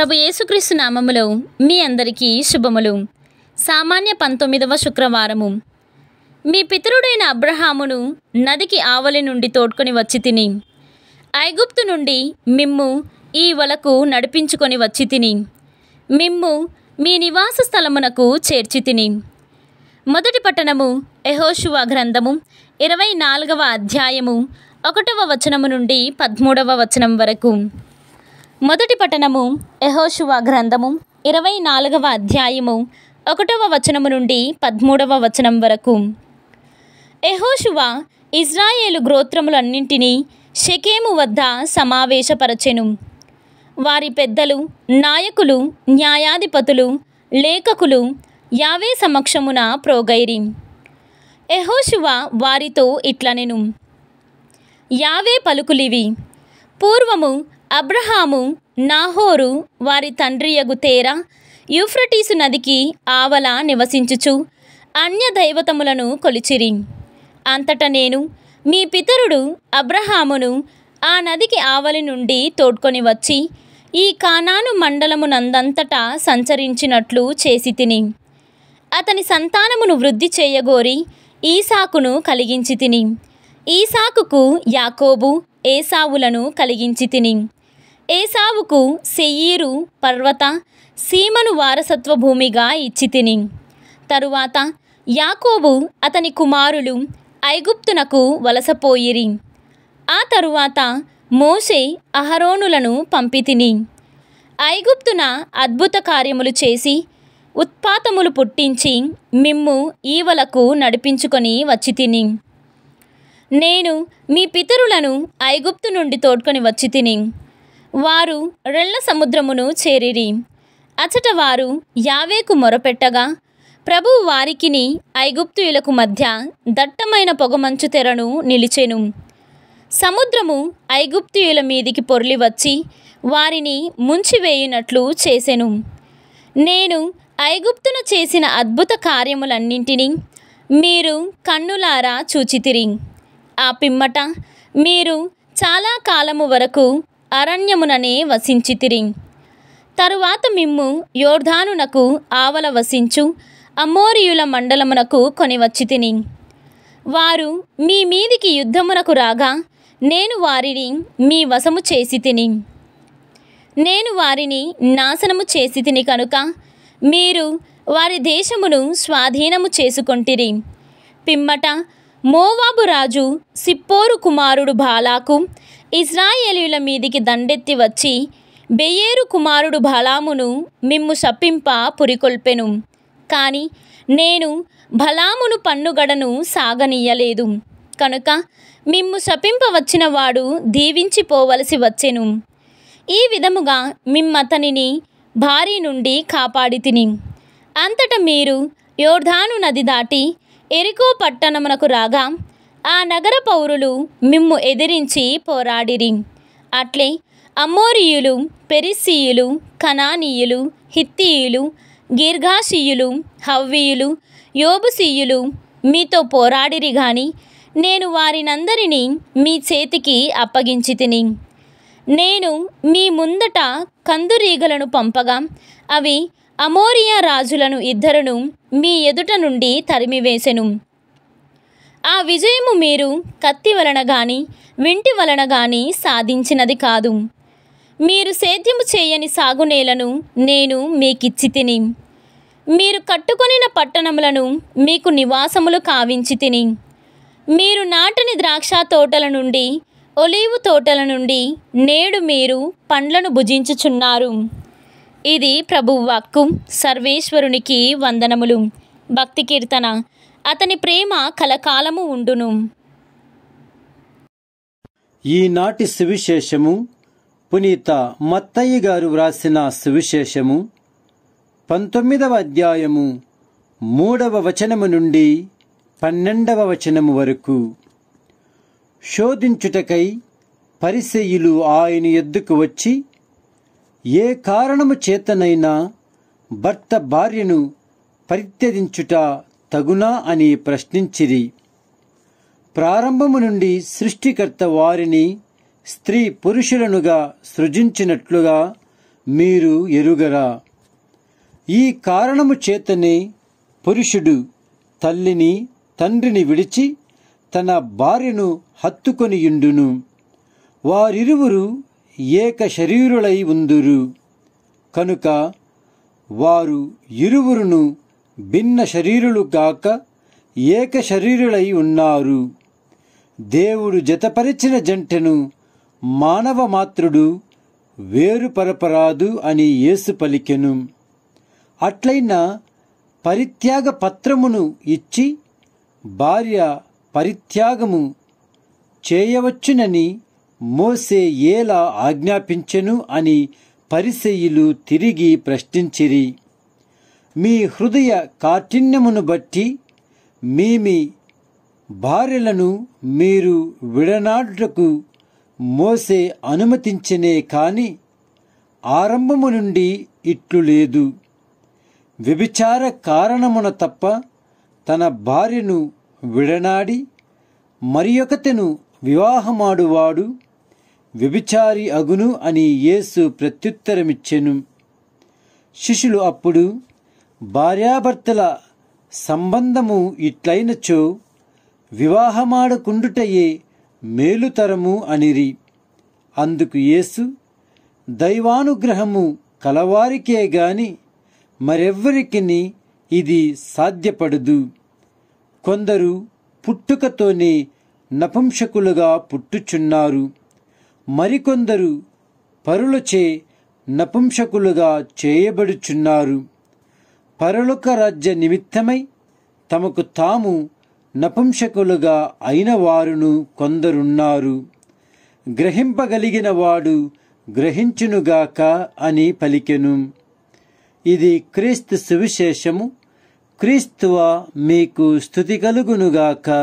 ప్రభు యేసుక్రీస్తు నామములో మీ అందరికీ శుభములు సామాన్య పంతొమ్మిదవ శుక్రవారము మీ పితరుడైన అబ్రహామును నదికి ఆవలి నుండి తోడ్కొని వచ్చి తిని ఐగుప్తు నుండి మిమ్ము ఈ వలకు నడిపించుకొని వచ్చి తిని మిమ్ము మీ నివాస స్థలమునకు చేర్చి తిని మొదటి పట్టణము ఎహోషువ గ్రంథము ఇరవై నాలుగవ అధ్యాయము ఒకటవ వచనము నుండి పదమూడవ వచనం వరకు మొదటి పఠనము యహోశువ గ్రంథము ఇరవై నాలుగవ అధ్యాయము ఒకటవ వచనము నుండి పద్మూడవ వచనం వరకు యహోశువ ఇజ్రాయేలు గ్రోత్రములన్నింటినీ షకేము వద్ద సమావేశపరచెను వారి పెద్దలు నాయకులు న్యాయాధిపతులు లేఖకులు యావే సమక్షమున ప్రోగైరి యహోశువ వారితో ఇట్లనెను యావే పలుకులివి పూర్వము అబ్రహాము నాహోరు వారి తండ్రియగు తేరా యూఫ్రటీసు నదికి ఆవల నివసించుచు అన్య దైవతములను కొలిచిరి అంతట నేను మీ పితరుడు అబ్రహామును ఆ నదికి ఆవలి నుండి తోడ్కొని వచ్చి ఈ కానాను మండలమునందంతటా సంచరించినట్లు చేసి తిని అతని సంతానమును వృద్ధి చేయగోరి ఈసాకును కలిగించి తిని ఈసాకుకు యాకోబు ఏసావులను కలిగించి తిని ఏసావుకు శేయీరు పర్వత సీమను వారసత్వ భూమిగా తిని తరువాత యాకోబు అతని కుమారులు ఐగుప్తునకు వలసపోయిరి ఆ తరువాత మోషే అహరోనులను పంపితిని ఐగుప్తున అద్భుత కార్యములు చేసి ఉత్పాతములు పుట్టించి మిమ్ము ఈవలకు నడిపించుకొని వచ్చి తిని నేను మీ పితరులను ఐగుప్తు నుండి తోడ్కొని వచ్చి తిని వారు రెళ్ల సముద్రమును చేరిరి అచట వారు యావేకు మొరపెట్టగా ప్రభు వారికిని ఐగుప్తుయులకు మధ్య దట్టమైన పొగమంచు తెరను నిలిచెను సముద్రము ఐగుప్తుయుల మీదికి పొర్లి వచ్చి వారిని ముంచివేయునట్లు చేసెను నేను ఐగుప్తును చేసిన అద్భుత కార్యములన్నింటినీ మీరు కన్నులారా చూచితిరి ఆ పిమ్మట మీరు చాలా కాలము వరకు అరణ్యముననే వసించితిరి తరువాత మిమ్ము యోర్ధానునకు ఆవల వసించు అమోరియుల మండలమునకు కొనివచ్చి తిని వారు మీ మీదికి యుద్ధమునకు రాగా నేను వారిని మీ వశము చేసి తిని నేను వారిని నాశనము చేసి తిని కనుక మీరు వారి దేశమును స్వాధీనము చేసుకొంటిరి పిమ్మట మోవాబు రాజు సిప్పోరు కుమారుడు బాలాకు ఇజ్రాయేలీల మీదికి దండెత్తి వచ్చి బెయేరు కుమారుడు బలామును మిమ్ము శపింప పురికొల్పెను కానీ నేను బలామును పన్నుగడను సాగనీయలేదు కనుక మిమ్ము శపింప వాడు దీవించిపోవలసి వచ్చెను ఈ విధముగా మిమ్మతనిని భారీ నుండి కాపాడి తిని అంతట మీరు యోర్ధాను నది దాటి ఎరికో పట్టణమునకు రాగా ఆ నగర పౌరులు మిమ్ము ఎదిరించి పోరాడిరి అట్లే అమోరియులు పెరిసీయులు కనానీయులు హిత్తీయులు గిర్ఘాషీయులు హవ్వీయులు యోబుసీయులు మీతో పోరాడిరి గాని నేను వారినందరినీ మీ చేతికి అప్పగించి తిని నేను మీ ముందట కందురీగలను పంపగా అవి అమోరియా రాజులను ఇద్దరును మీ ఎదుట నుండి తరిమివేసెను ఆ విజయము మీరు కత్తి వలన గాని వింటి వలన గాని సాధించినది కాదు మీరు సేద్యము చేయని సాగునేలను నేను మీకిచ్చి తిని మీరు కట్టుకొనిన పట్టణములను మీకు నివాసములు కావించి తిని మీరు నాటని ద్రాక్ష తోటల నుండి ఒలీవు తోటల నుండి నేడు మీరు పండ్లను భుజించుచున్నారు ఇది ప్రభువాక్కు సర్వేశ్వరునికి వందనములు భక్తి కీర్తన అతని ప్రేమ కలకాలము ఉండును ఈనాటి సువిశేషము పునీత మత్తయ్య గారు వ్రాసిన సువిశేషము పంతొమ్మిదవ అధ్యాయము మూడవ వచనము నుండి పన్నెండవ వచనము వరకు శోధించుటకై పరిసెయులు ఆయన ఎద్దుకు వచ్చి ఏ కారణము చేతనైనా భర్త భార్యను పరిత్యజించుట తగునా అని ప్రశ్నించిరి ప్రారంభము నుండి సృష్టికర్త వారిని స్త్రీ పురుషులనుగా సృజించినట్లుగా మీరు ఎరుగరా ఈ కారణము చేతనే పురుషుడు తల్లిని తండ్రిని విడిచి తన భార్యను హత్తుకొనియుండును వారిరువురు ఏక శరీరులై ఉందురు కనుక వారు ఇరువురును భిన్న శరీరులు కాక ఏక శరీరులై ఉన్నారు దేవుడు జతపరిచిన జంటను మానవ మాత్రుడు వేరుపరపరాదు అని యేసు పలికెను అట్లైన పరిత్యాగ పత్రమును ఇచ్చి భార్య పరిత్యాగము చేయవచ్చునని మోసే ఎలా ఆజ్ఞాపించెను అని పరిసెయులు తిరిగి ప్రశ్నించిరి మీ హృదయ కాఠిన్యమును బట్టి మీమి భార్యలను మీరు విడనాడుటకు మోసే అనుమతించనే కాని ఆరంభము నుండి ఇట్లు లేదు వ్యభిచార కారణమున తప్ప తన భార్యను విడనాడి మరి ఒకతను వివాహమాడువాడు వ్యభిచారి అగును అని యేసు ప్రత్యుత్తరమిచ్చెను శిష్యులు అప్పుడు భార్యాభర్తల సంబంధము ఇట్లైనచో వివాహమాడకుండుటయే మేలుతరము అనిరి అందుకు యేసు దైవానుగ్రహము కలవారికే గాని మరెవ్వరికిని ఇది సాధ్యపడదు కొందరు పుట్టుకతోనే నపుంసకులుగా పుట్టుచున్నారు మరికొందరు పరులచే నపుంసకులుగా చేయబడుచున్నారు పరలోక రాజ్య నిమిత్తమై తమకు తాము నపుంసకులుగా అయిన వారును కొందరున్నారు గ్రహింపగలిగిన వాడు గ్రహించునుగాక అని పలికెను ఇది క్రీస్తు సువిశేషము క్రీస్తువ మీకు స్థుతి కలుగునుగాక